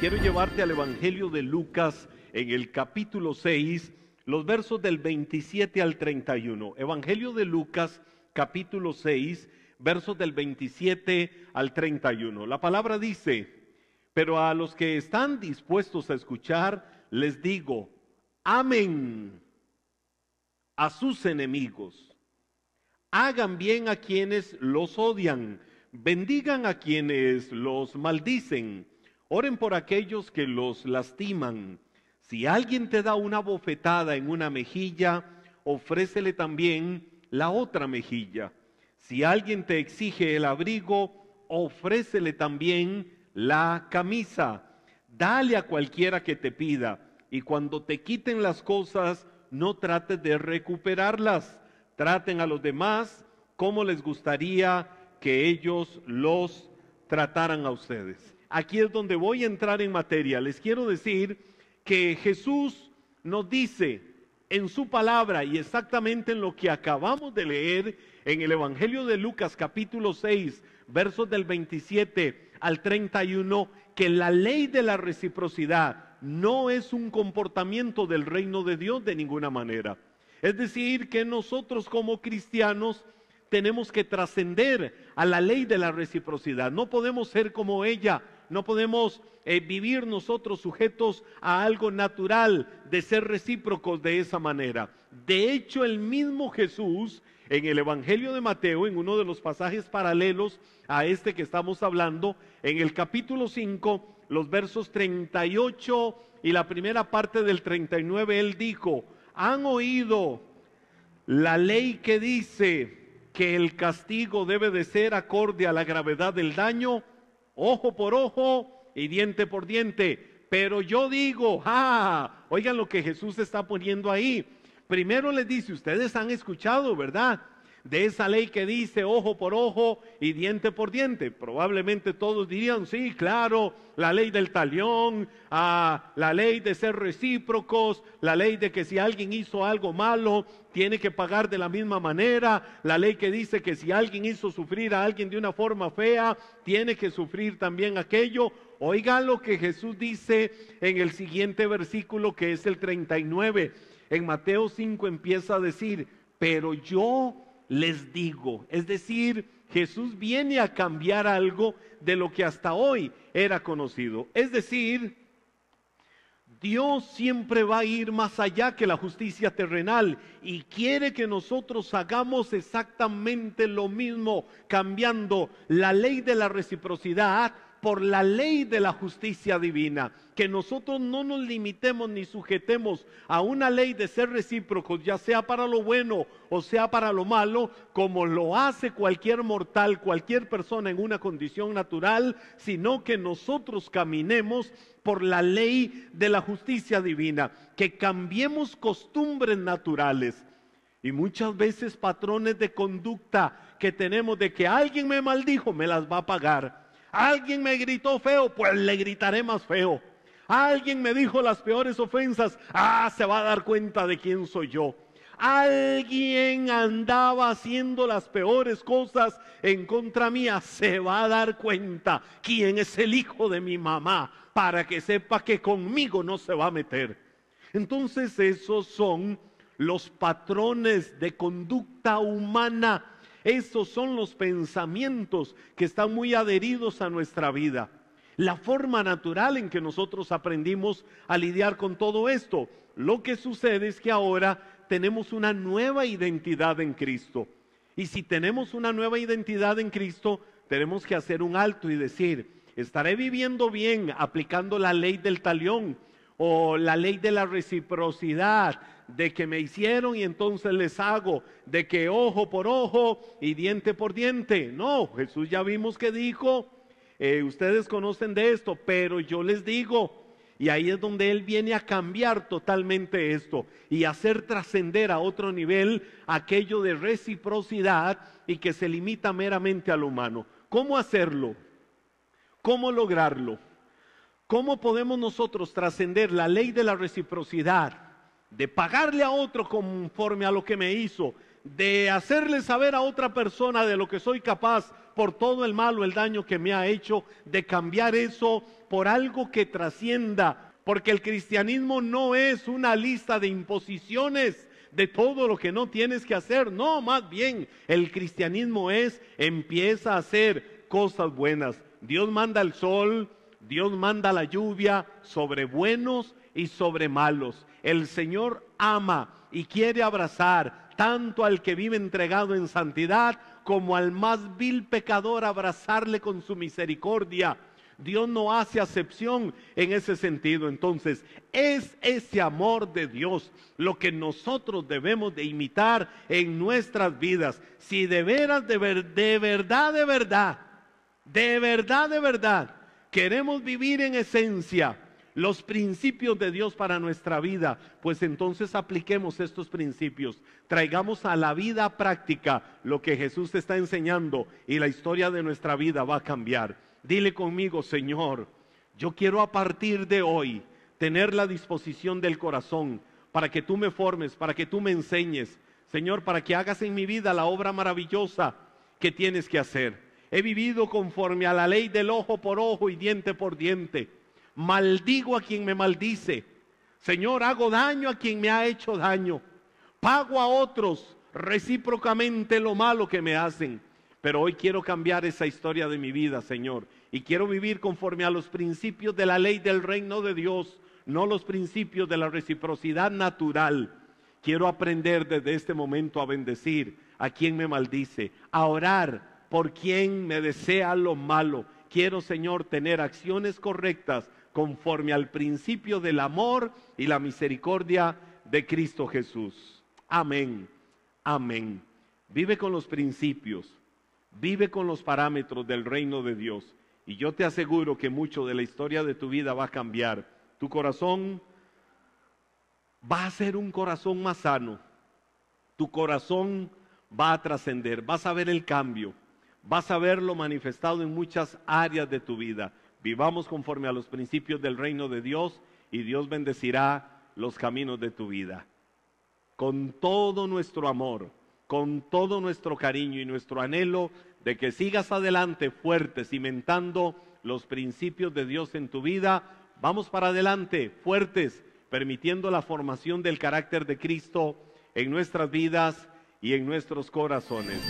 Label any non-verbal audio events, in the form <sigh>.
Quiero llevarte al Evangelio de Lucas en el capítulo 6, los versos del 27 al 31. Evangelio de Lucas, capítulo 6, versos del 27 al 31. La palabra dice, pero a los que están dispuestos a escuchar, les digo, amen a sus enemigos, hagan bien a quienes los odian, bendigan a quienes los maldicen Oren por aquellos que los lastiman. Si alguien te da una bofetada en una mejilla, ofrécele también la otra mejilla. Si alguien te exige el abrigo, ofrécele también la camisa. Dale a cualquiera que te pida. Y cuando te quiten las cosas, no trates de recuperarlas. Traten a los demás como les gustaría que ellos los trataran a ustedes aquí es donde voy a entrar en materia. Les quiero decir que Jesús nos dice en su palabra y exactamente en lo que acabamos de leer en el Evangelio de Lucas capítulo 6, versos del 27 al 31, que la ley de la reciprocidad no es un comportamiento del reino de Dios de ninguna manera. Es decir, que nosotros como cristianos tenemos que trascender a la ley de la reciprocidad. No podemos ser como ella, no podemos eh, vivir nosotros sujetos a algo natural de ser recíprocos de esa manera. De hecho, el mismo Jesús en el Evangelio de Mateo, en uno de los pasajes paralelos a este que estamos hablando, en el capítulo 5, los versos 38 y la primera parte del 39, él dijo, han oído la ley que dice, que el castigo debe de ser acorde a la gravedad del daño, ojo por ojo y diente por diente. Pero yo digo, <laughs> ah, oigan lo que Jesús está poniendo ahí. Primero les dice, ustedes han escuchado, ¿verdad? de esa ley que dice ojo por ojo y diente por diente. Probablemente todos dirían, sí, claro, la ley del talión, ah, la ley de ser recíprocos, la ley de que si alguien hizo algo malo, tiene que pagar de la misma manera, la ley que dice que si alguien hizo sufrir a alguien de una forma fea, tiene que sufrir también aquello. Oiga lo que Jesús dice en el siguiente versículo que es el 39. En Mateo 5 empieza a decir, pero yo les digo. Es decir, Jesús viene a cambiar algo de lo que hasta hoy era conocido. Es decir, Dios siempre va a ir más allá que la justicia terrenal y quiere que nosotros hagamos exactamente lo mismo, cambiando la ley de la reciprocidad por la ley de la justicia divina. Que nosotros no nos limitemos ni sujetemos a una ley de ser recíprocos, ya sea para lo bueno o sea para lo malo, como lo hace cualquier mortal, cualquier persona en una condición natural, sino que nosotros caminemos por la ley de la justicia divina, que cambiemos costumbres naturales. Y muchas veces patrones de conducta que tenemos de que alguien me maldijo, me las va a pagar Alguien me gritó feo, pues le gritaré más feo. Alguien me dijo las peores ofensas, ah, se va a dar cuenta de quién soy yo. Alguien andaba haciendo las peores cosas en contra mía, se va a dar cuenta quién es el hijo de mi mamá, para que sepa que conmigo no se va a meter. Entonces esos son los patrones de conducta humana estos son los pensamientos que están muy adheridos a nuestra vida. La forma natural en que nosotros aprendimos a lidiar con todo esto. Lo que sucede es que ahora tenemos una nueva identidad en Cristo. Y si tenemos una nueva identidad en Cristo, tenemos que hacer un alto y decir, estaré viviendo bien aplicando la ley del talión o la ley de la reciprocidad, de que me hicieron y entonces les hago, de que ojo por ojo y diente por diente. No, Jesús ya vimos que dijo, eh, ustedes conocen de esto, pero yo les digo, y ahí es donde Él viene a cambiar totalmente esto y hacer trascender a otro nivel aquello de reciprocidad y que se limita meramente al humano. ¿Cómo hacerlo? ¿Cómo lograrlo? ¿Cómo podemos nosotros trascender la ley de la reciprocidad, de pagarle a otro conforme a lo que me hizo, de hacerle saber a otra persona de lo que soy capaz por todo el mal o el daño que me ha hecho, de cambiar eso por algo que trascienda? Porque el cristianismo no es una lista de imposiciones de todo lo que no tienes que hacer, no, más bien el cristianismo es empieza a hacer cosas buenas. Dios manda el sol, Dios manda la lluvia sobre buenos y sobre malos. El Señor ama y quiere abrazar tanto al que vive entregado en santidad como al más vil pecador, abrazarle con su misericordia. Dios no hace acepción en ese sentido. Entonces, es ese amor de Dios lo que nosotros debemos de imitar en nuestras vidas. Si de veras, de, de verdad, de verdad, de verdad, de verdad, queremos vivir en esencia los principios de Dios para nuestra vida, pues entonces apliquemos estos principios, traigamos a la vida práctica lo que Jesús te está enseñando y la historia de nuestra vida va a cambiar. Dile conmigo, Señor, yo quiero a partir de hoy tener la disposición del corazón para que tú me formes, para que tú me enseñes, Señor, para que hagas en mi vida la obra maravillosa que tienes que hacer. He vivido conforme a la ley del ojo por ojo y diente por diente. Maldigo a quien me maldice. Señor, hago daño a quien me ha hecho daño. Pago a otros recíprocamente lo malo que me hacen. Pero hoy quiero cambiar esa historia de mi vida, Señor. Y quiero vivir conforme a los principios de la ley del reino de Dios, no los principios de la reciprocidad natural. Quiero aprender desde este momento a bendecir a quien me maldice, a orar por quien me desea lo malo. Quiero, Señor, tener acciones correctas conforme al principio del amor y la misericordia de Cristo Jesús. Amén, amén. Vive con los principios, vive con los parámetros del reino de Dios. Y yo te aseguro que mucho de la historia de tu vida va a cambiar. Tu corazón va a ser un corazón más sano. Tu corazón va a trascender, vas a ver el cambio. Vas a verlo manifestado en muchas áreas de tu vida. Vivamos conforme a los principios del reino de Dios y Dios bendecirá los caminos de tu vida. Con todo nuestro amor, con todo nuestro cariño y nuestro anhelo de que sigas adelante fuerte, cimentando los principios de Dios en tu vida, vamos para adelante fuertes, permitiendo la formación del carácter de Cristo en nuestras vidas y en nuestros corazones.